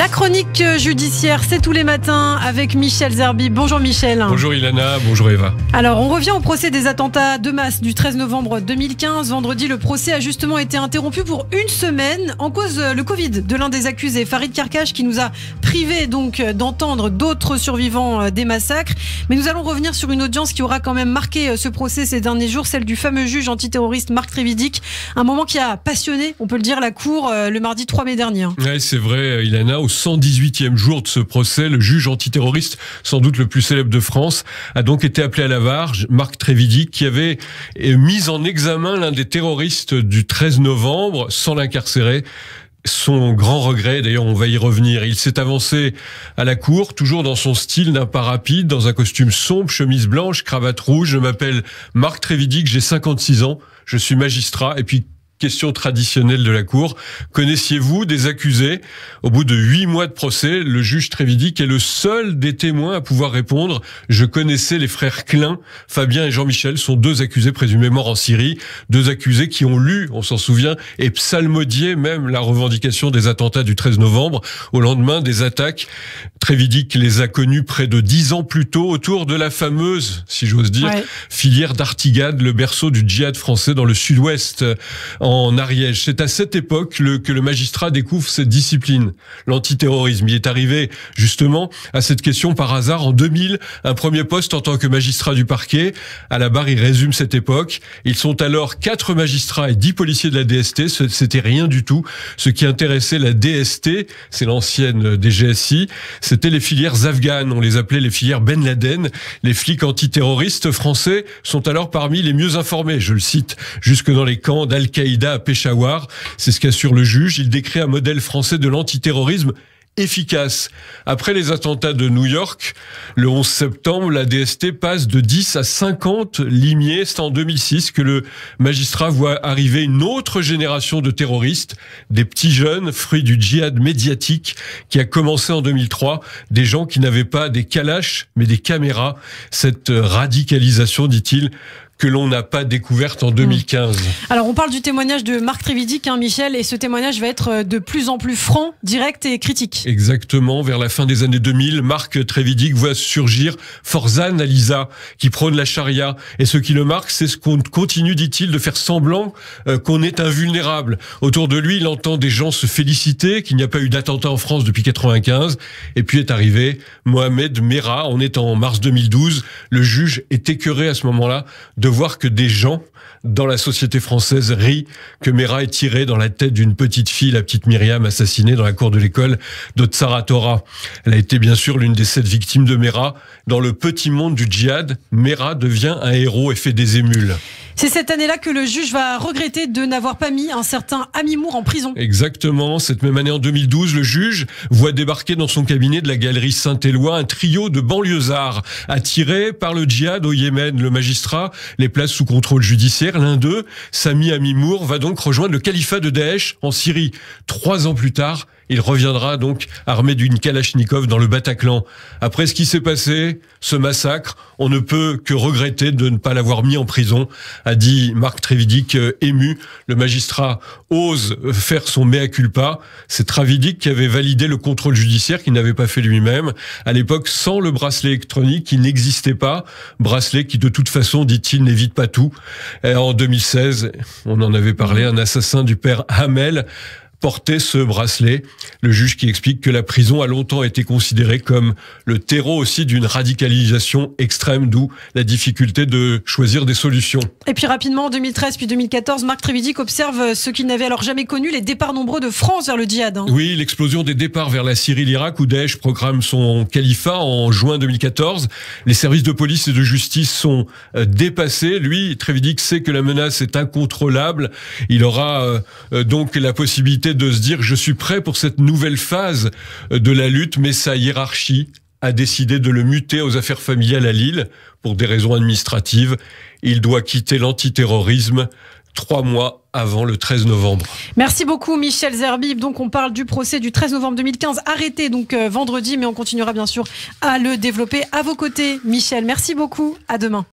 La chronique judiciaire, c'est tous les matins avec Michel Zerbi. Bonjour Michel. Bonjour Ilana, bonjour Eva. Alors, on revient au procès des attentats de masse du 13 novembre 2015. Vendredi, le procès a justement été interrompu pour une semaine en cause euh, le Covid de l'un des accusés, Farid Karkash, qui nous a privé donc euh, d'entendre d'autres survivants euh, des massacres. Mais nous allons revenir sur une audience qui aura quand même marqué ce procès ces derniers jours, celle du fameux juge antiterroriste Marc Trevidic. Un moment qui a passionné, on peut le dire, la Cour euh, le mardi 3 mai dernier. Hein. Oui, c'est vrai, Ilana, au 118e jour de ce procès, le juge antiterroriste, sans doute le plus célèbre de France, a donc été appelé à la varge, Marc Trévidic, qui avait euh, mis en examen l'un des terroristes du 13 novembre sans l'incarcérer son grand regret, d'ailleurs on va y revenir, il s'est avancé à la cour, toujours dans son style d'un pas rapide, dans un costume sombre, chemise blanche, cravate rouge. Je m'appelle Marc Trévidic, j'ai 56 ans, je suis magistrat, et puis question traditionnelle de la Cour. Connaissiez-vous des accusés Au bout de huit mois de procès, le juge Trévidic est le seul des témoins à pouvoir répondre « Je connaissais les frères Klein. Fabien et Jean-Michel sont deux accusés présumés morts en Syrie, deux accusés qui ont lu, on s'en souvient, et psalmodié même la revendication des attentats du 13 novembre au lendemain des attaques Trévidic les a connus près de dix ans plus tôt autour de la fameuse, si j'ose dire, filière d'Artigade, le berceau du djihad français dans le sud-ouest, en Ariège. C'est à cette époque le, que le magistrat découvre cette discipline, l'antiterrorisme. Il est arrivé justement à cette question par hasard en 2000, un premier poste en tant que magistrat du parquet. À la barre, il résume cette époque. Ils sont alors quatre magistrats et dix policiers de la DST. C'était rien du tout. Ce qui intéressait la DST, c'est l'ancienne DGSI, c'est les filières afghanes, on les appelait les filières Ben Laden. Les flics antiterroristes français sont alors parmi les mieux informés, je le cite, jusque dans les camps d'Al-Qaïda à Peshawar. C'est ce qu'assure le juge. Il décrit un modèle français de l'antiterrorisme efficace. Après les attentats de New York, le 11 septembre, la DST passe de 10 à 50 limiers. C'est en 2006 que le magistrat voit arriver une autre génération de terroristes, des petits jeunes, fruits du djihad médiatique qui a commencé en 2003, des gens qui n'avaient pas des calaches, mais des caméras. Cette radicalisation, dit-il, que l'on n'a pas découverte en 2015. Mm. Alors on parle du témoignage de Marc Trévidic, hein, Michel, et ce témoignage va être euh, de plus en plus franc, direct et critique. Exactement, vers la fin des années 2000, Marc Trévidic voit surgir Forzan Alisa, qui prône la charia. Et ce qui le marque, c'est ce qu'on continue, dit-il, de faire semblant euh, qu'on est invulnérable. Autour de lui, il entend des gens se féliciter qu'il n'y a pas eu d'attentat en France depuis 95. Et puis est arrivé Mohamed Merah, on est en mars 2012. Le juge est écœuré à ce moment-là de voir que des gens dans la société française rient que Mera est tiré dans la tête d'une petite fille, la petite Myriam, assassinée dans la cour de l'école de Tsaratora. Elle a été bien sûr l'une des sept victimes de Mera. Dans le petit monde du djihad, Mera devient un héros et fait des émules. C'est cette année-là que le juge va regretter de n'avoir pas mis un certain Amimour en prison. Exactement. Cette même année, en 2012, le juge voit débarquer dans son cabinet de la galerie Saint-Éloi un trio de banlieusards attirés par le djihad au Yémen. Le magistrat les place sous contrôle judiciaire. L'un d'eux, Sami Amimour, va donc rejoindre le califat de Daesh en Syrie. Trois ans plus tard, il reviendra donc armé d'une Kalachnikov dans le Bataclan. Après ce qui s'est passé, ce massacre, on ne peut que regretter de ne pas l'avoir mis en prison, a dit Marc Trévidic euh, ému. Le magistrat ose faire son mea culpa. C'est Trévidic qui avait validé le contrôle judiciaire qu'il n'avait pas fait lui-même. À l'époque, sans le bracelet électronique, il n'existait pas. Bracelet qui, de toute façon, dit-il, n'évite pas tout. en 2016, on en avait parlé, un assassin du père Hamel portait ce bracelet. Le juge qui explique que la prison a longtemps été considérée comme le terreau aussi d'une radicalisation extrême, d'où la difficulté de choisir des solutions. Et puis rapidement, en 2013 puis 2014, Marc Trévidic observe ce qu'il n'avait alors jamais connu, les départs nombreux de France vers le djihad. Hein. Oui, l'explosion des départs vers la Syrie, l'Irak, où Daesh programme son califat en juin 2014. Les services de police et de justice sont euh, dépassés. Lui, Trévidic sait que la menace est incontrôlable. Il aura euh, euh, donc la possibilité de se dire je suis prêt pour cette nouvelle phase de la lutte, mais sa hiérarchie a décidé de le muter aux affaires familiales à Lille pour des raisons administratives. Il doit quitter l'antiterrorisme trois mois avant le 13 novembre. Merci beaucoup Michel Zerbib. Donc on parle du procès du 13 novembre 2015 arrêté donc euh, vendredi mais on continuera bien sûr à le développer à vos côtés Michel. Merci beaucoup. À demain.